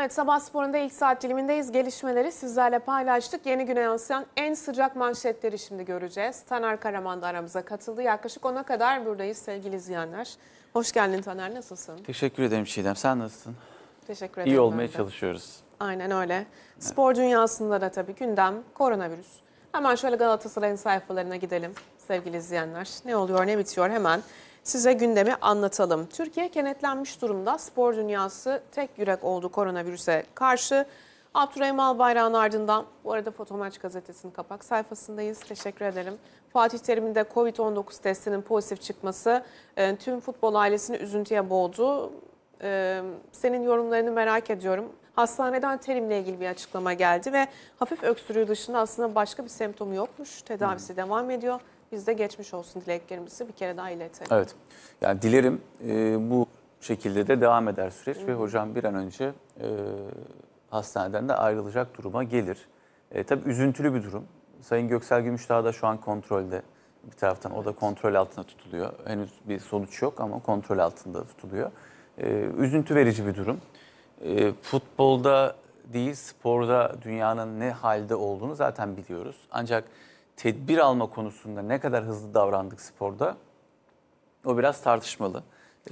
Evet sabah sporunda ilk saat dilimindeyiz. Gelişmeleri sizlerle paylaştık. Yeni güne yansıyan en sıcak manşetleri şimdi göreceğiz. Taner Karaman da aramıza katıldı. Yaklaşık ona kadar buradayız sevgili izleyenler. Hoş geldin Taner nasılsın? Teşekkür ederim Şidem. Sen nasılsın? Teşekkür ederim. İyi olmaya öyle. çalışıyoruz. Aynen öyle. Spor dünyasında da tabii gündem koronavirüs. Hemen şöyle Galatasaray'ın sayfalarına gidelim sevgili izleyenler. Ne oluyor ne bitiyor hemen size gündemi anlatalım. Türkiye kenetlenmiş durumda. Spor dünyası tek yürek oldu koronavirüse karşı. Abdurrahim Albayrak'ın ardından bu arada Fotomaç gazetesinin kapak sayfasındayız. Teşekkür ederim. Fatih Terim'in de Covid-19 testinin pozitif çıkması e, tüm futbol ailesini üzüntüye boğdu. E, senin yorumlarını merak ediyorum. Hastaneden Terim'le ilgili bir açıklama geldi ve hafif öksürüğü dışında aslında başka bir semptomu yokmuş. Tedavisi hmm. devam ediyor. Biz de geçmiş olsun dileklerimizi bir kere daha iletelim. Evet. Yani dilerim e, bu şekilde de devam eder süreç Hı. ve hocam bir an önce e, hastaneden de ayrılacak duruma gelir. E, tabii üzüntülü bir durum. Sayın Göksel Gümüşdağ da şu an kontrolde. Bir taraftan evet. o da kontrol altında tutuluyor. Henüz bir sonuç yok ama kontrol altında tutuluyor. E, üzüntü verici bir durum. E, futbolda değil sporda dünyanın ne halde olduğunu zaten biliyoruz. Ancak tedbir alma konusunda ne kadar hızlı davrandık sporda o biraz tartışmalı.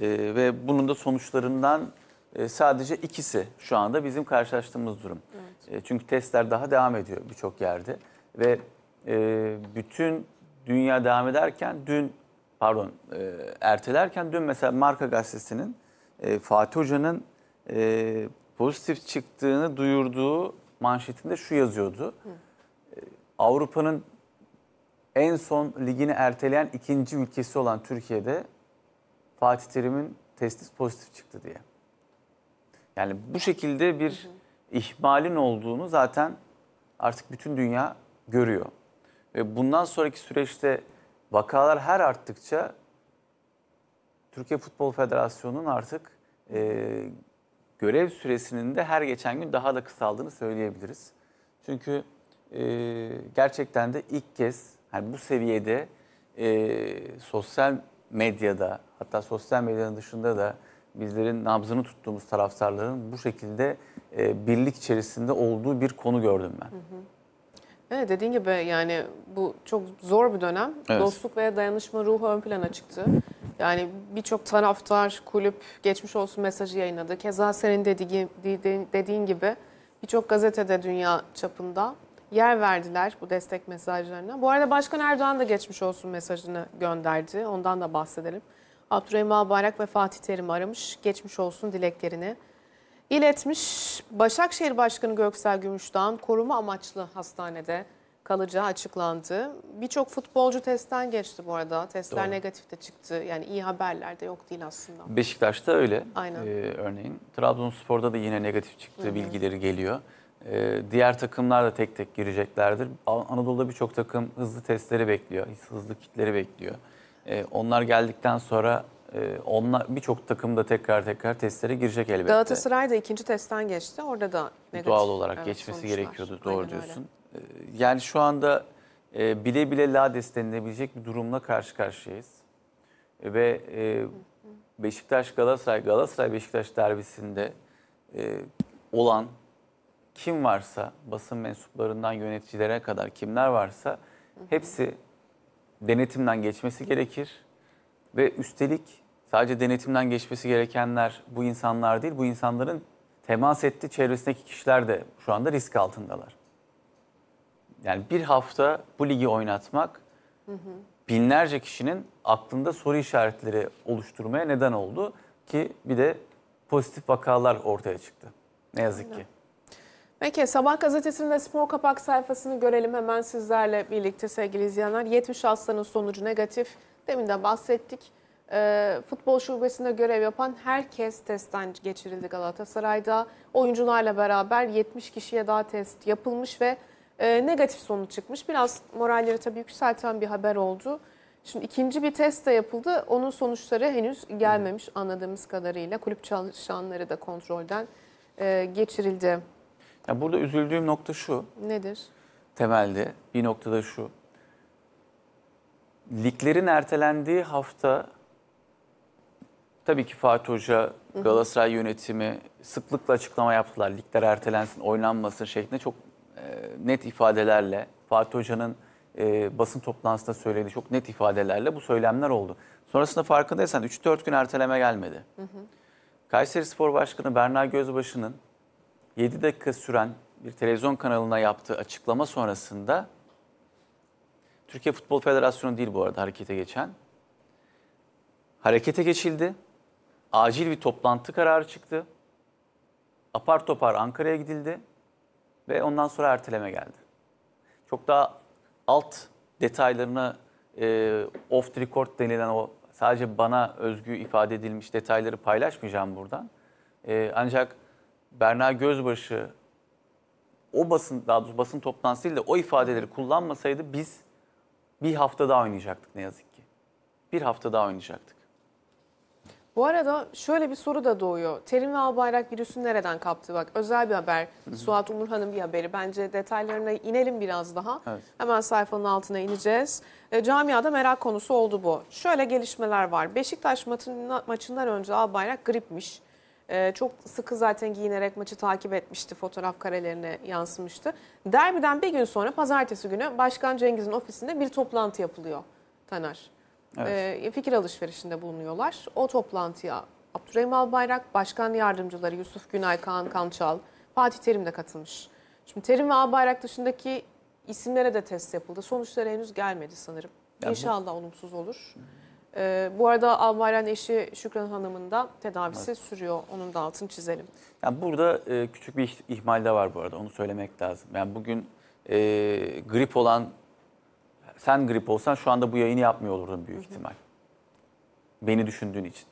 E, ve bunun da sonuçlarından e, sadece ikisi şu anda bizim karşılaştığımız durum. Evet. E, çünkü testler daha devam ediyor birçok yerde ve e, bütün dünya devam ederken dün pardon e, ertelerken dün mesela Marka Gazetesi'nin e, Fatih Hoca'nın e, pozitif çıktığını duyurduğu manşetinde şu yazıyordu. E, Avrupa'nın en son ligini erteleyen ikinci ülkesi olan Türkiye'de Fatih Terim'in testis pozitif çıktı diye. Yani bu şekilde bir hı hı. ihmalin olduğunu zaten artık bütün dünya görüyor. Ve bundan sonraki süreçte vakalar her arttıkça Türkiye Futbol Federasyonu'nun artık e, görev süresinin de her geçen gün daha da kısaldığını söyleyebiliriz. Çünkü e, gerçekten de ilk kez yani bu seviyede e, sosyal medyada hatta sosyal medyanın dışında da bizlerin nabzını tuttuğumuz taraftarların bu şekilde e, birlik içerisinde olduğu bir konu gördüm ben. Hı hı. Evet dediğin gibi yani bu çok zor bir dönem. Evet. Dostluk ve dayanışma ruhu ön plana çıktı. Yani birçok taraftar, kulüp geçmiş olsun mesajı yayınladı. Keza senin dediğin, dediğin gibi birçok gazetede dünya çapında yer verdiler bu destek mesajlarına. Bu arada Başkan Erdoğan da geçmiş olsun mesajını gönderdi. Ondan da bahsedelim. Abdurrahim Bayrak ve Fatih Terim aramış. Geçmiş olsun dileklerini iletmiş. Başakşehir Başkanı Göksel Gümüşdağ'ın koruma amaçlı hastanede kalacağı açıklandı. Birçok futbolcu testten geçti bu arada. Testler Doğru. negatif de çıktı. Yani iyi haberler de yok değil aslında. Beşiktaş'ta öyle. Aynen. Ee, örneğin Trabzonspor'da da yine negatif çıktı Hı-hı. bilgileri geliyor. Ee, diğer takımlar da tek tek gireceklerdir. Anadolu'da birçok takım hızlı testleri bekliyor, hızlı kitleri bekliyor. Ee, onlar geldikten sonra e, onlar birçok takım da tekrar tekrar testlere girecek elbette. Galatasaray da ikinci testten geçti. Orada da negatif. Doğal olarak evet, geçmesi sonuçlar. gerekiyordu. Doğru Aynen diyorsun. Öyle. Ee, yani şu anda e, bile bile lades denilebilecek bir durumla karşı karşıyayız. E, ve Beşiktaş Galatasaray Galatasaray Beşiktaş derbisinde olan kim varsa basın mensuplarından yöneticilere kadar kimler varsa hepsi denetimden geçmesi gerekir. Ve üstelik sadece denetimden geçmesi gerekenler bu insanlar değil, bu insanların temas ettiği çevresindeki kişiler de şu anda risk altındalar. Yani bir hafta bu ligi oynatmak binlerce kişinin aklında soru işaretleri oluşturmaya neden oldu ki bir de pozitif vakalar ortaya çıktı. Ne yazık Aynen. ki. Peki Sabah gazetesinin de spor kapak sayfasını görelim hemen sizlerle birlikte sevgili izleyenler. 70 hastanın sonucu negatif. Deminden bahsettik. E, futbol şubesinde görev yapan herkes testten geçirildi Galatasaray'da. Oyuncularla beraber 70 kişiye daha test yapılmış ve e, negatif sonuç çıkmış. Biraz moralleri tabii yükselten bir haber oldu. Şimdi ikinci bir test de yapıldı. Onun sonuçları henüz gelmemiş anladığımız kadarıyla. Kulüp çalışanları da kontrolden e, geçirildi. Ya burada üzüldüğüm nokta şu. Nedir? Temelde bir noktada şu. Liglerin ertelendiği hafta tabii ki Fatih Hoca, Galatasaray yönetimi sıklıkla açıklama yaptılar. Ligler ertelensin, oynanmasın şeklinde çok e, net ifadelerle Fatih Hoca'nın e, basın toplantısında söylediği çok net ifadelerle bu söylemler oldu. Sonrasında farkındaysan 3-4 gün erteleme gelmedi. Hı hı. Kayseri Spor Başkanı Berna Gözbaşı'nın 7 dakika süren bir televizyon kanalına yaptığı açıklama sonrasında Türkiye Futbol Federasyonu değil bu arada harekete geçen. Harekete geçildi. Acil bir toplantı kararı çıktı. Apar topar Ankara'ya gidildi ve ondan sonra erteleme geldi. Çok daha alt detaylarına e, off the record denilen o sadece bana özgü ifade edilmiş detayları paylaşmayacağım buradan. E, ancak Berna Gözbaşı o basın daha doğrusu basın toplantısıyla o ifadeleri kullanmasaydı biz bir hafta daha oynayacaktık ne yazık ki. Bir hafta daha oynayacaktık. Bu arada şöyle bir soru da doğuyor. Terim ve Albayrak virüsü nereden kaptı? Bak özel bir haber. Suat Umurhan'ın bir haberi. Bence detaylarına inelim biraz daha. Evet. Hemen sayfanın altına ineceğiz. E, camiada merak konusu oldu bu. Şöyle gelişmeler var. Beşiktaş maçından önce Albayrak gripmiş. E, çok sıkı zaten giyinerek maçı takip etmişti. Fotoğraf karelerine yansımıştı. Derbiden bir gün sonra pazartesi günü Başkan Cengiz'in ofisinde bir toplantı yapılıyor Taner. Evet. E, fikir alışverişinde bulunuyorlar. O toplantıya Abdurrahim Albayrak, Başkan Yardımcıları Yusuf Günay, Kaan Kançal, Fatih Terim de katılmış. Şimdi Terim ve Albayrak dışındaki isimlere de test yapıldı. Sonuçları henüz gelmedi sanırım. Yani İnşallah bu... olumsuz olur. Hı. Ee, bu arada Albayrak'ın eşi Şükran Hanım'ın da tedavisi evet. sürüyor. Onun da altını çizelim. Yani burada e, küçük bir ihmal de var bu arada. Onu söylemek lazım. Yani bugün e, grip olan, sen grip olsan şu anda bu yayını yapmıyor olurdun büyük Hı -hı. ihtimal. Beni düşündüğün için.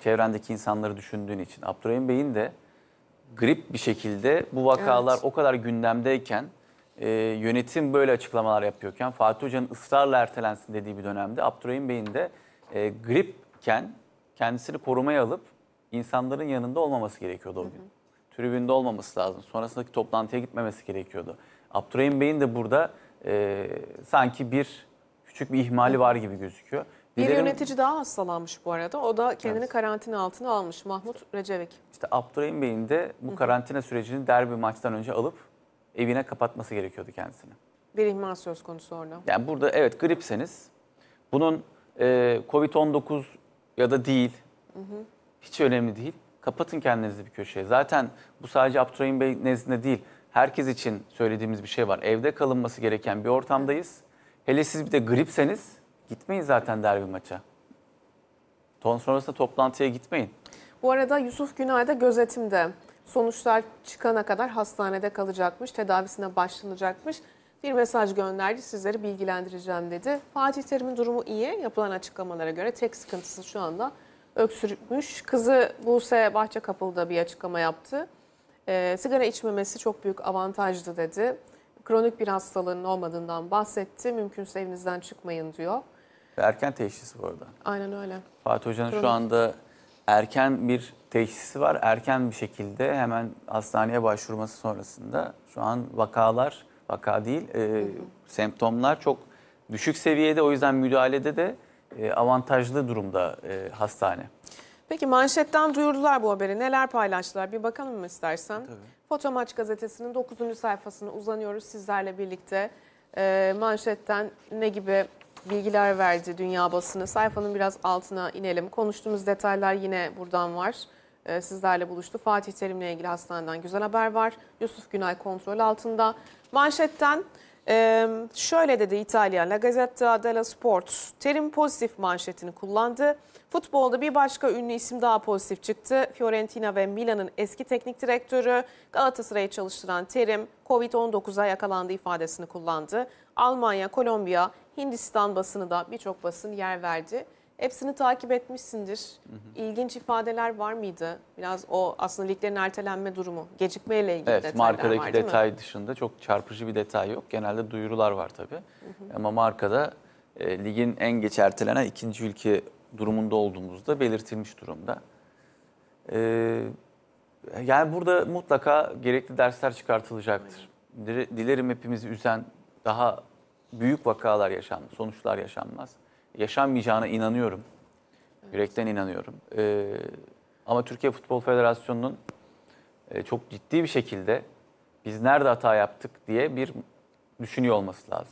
Çevrendeki insanları düşündüğün için. Abdurrahim Bey'in de grip bir şekilde bu vakalar evet. o kadar gündemdeyken e, yönetim böyle açıklamalar yapıyorken Fatih Hoca'nın ısrarla ertelensin dediği bir dönemde Abdurrahim Bey'in de e, gripken kendisini korumaya alıp insanların yanında olmaması gerekiyordu o gün. Hı hı. Tribünde olmaması lazım. Sonrasındaki toplantıya gitmemesi gerekiyordu. Abdurrahim Bey'in de burada e, sanki bir küçük bir ihmali var gibi gözüküyor. Bir Dilerim... yönetici daha hastalanmış bu arada. O da kendini evet. karantina altına almış. Mahmut Recevik. İşte Abdurrahim Bey'in de bu karantina sürecini derbi maçtan önce alıp evine kapatması gerekiyordu kendisini. Bir ihmal söz konusu orada. Yani burada evet gripseniz bunun e, COVID-19 ya da değil hı hı. hiç önemli değil. Kapatın kendinizi bir köşeye. Zaten bu sadece Abdurrahim Bey nezdinde değil. Herkes için söylediğimiz bir şey var. Evde kalınması gereken bir ortamdayız. Hele siz bir de gripseniz gitmeyin zaten derbi maça. Ton sonrasında toplantıya gitmeyin. Bu arada Yusuf Günay da gözetimde. Sonuçlar çıkana kadar hastanede kalacakmış, tedavisine başlanacakmış. Bir mesaj gönderdi, sizleri bilgilendireceğim dedi. Fatih Terim'in durumu iyi. Yapılan açıklamalara göre tek sıkıntısı şu anda öksürmüş. Kızı Buse Bahçekapılı'da bir açıklama yaptı. E, sigara içmemesi çok büyük avantajdı dedi. Kronik bir hastalığın olmadığından bahsetti. Mümkünse evinizden çıkmayın diyor. Erken teşhis bu arada. Aynen öyle. Fatih Hoca'nın Kronik. şu anda erken bir teşhisi var. Erken bir şekilde hemen hastaneye başvurması sonrasında şu an vakalar, vaka değil, e, hı hı. semptomlar çok düşük seviyede. O yüzden müdahalede de e, avantajlı durumda e, hastane. Peki manşetten duyurdular bu haberi. Neler paylaştılar? Bir bakalım mı istersen? Tabii. Fotomaç gazetesinin 9. sayfasını uzanıyoruz sizlerle birlikte. E, manşetten ne gibi bilgiler verdi dünya basını. Sayfanın biraz altına inelim. Konuştuğumuz detaylar yine buradan var. Ee, sizlerle buluştu. Fatih Terim'le ilgili hastaneden güzel haber var. Yusuf Günay kontrol altında. Manşetten e, şöyle dedi İtalya La Gazzetta della Sport. Terim pozitif manşetini kullandı. Futbolda bir başka ünlü isim daha pozitif çıktı. Fiorentina ve Milan'ın eski teknik direktörü Galatasaray'ı çalıştıran Terim Covid-19'a yakalandı ifadesini kullandı. Almanya, Kolombiya, Hindistan basını da birçok basın yer verdi. Hepsini takip etmişsindir. İlginç ifadeler var mıydı? Biraz o aslında liglerin ertelenme durumu, gecikmeyle ilgili evet, detaylar markadaki var değil detay mi? dışında çok çarpıcı bir detay yok. Genelde duyurular var tabii. Hı hı. Ama markada e, ligin en geç ertelenen ikinci ülke durumunda olduğumuzda belirtilmiş durumda. E, yani burada mutlaka gerekli dersler çıkartılacaktır. Dilerim hepimizi üzen daha büyük vakalar yaşan, sonuçlar yaşanmaz. Yaşanmayacağına inanıyorum. Yürekten inanıyorum. Ee, ama Türkiye Futbol Federasyonu'nun e, çok ciddi bir şekilde biz nerede hata yaptık diye bir düşünüyor olması lazım.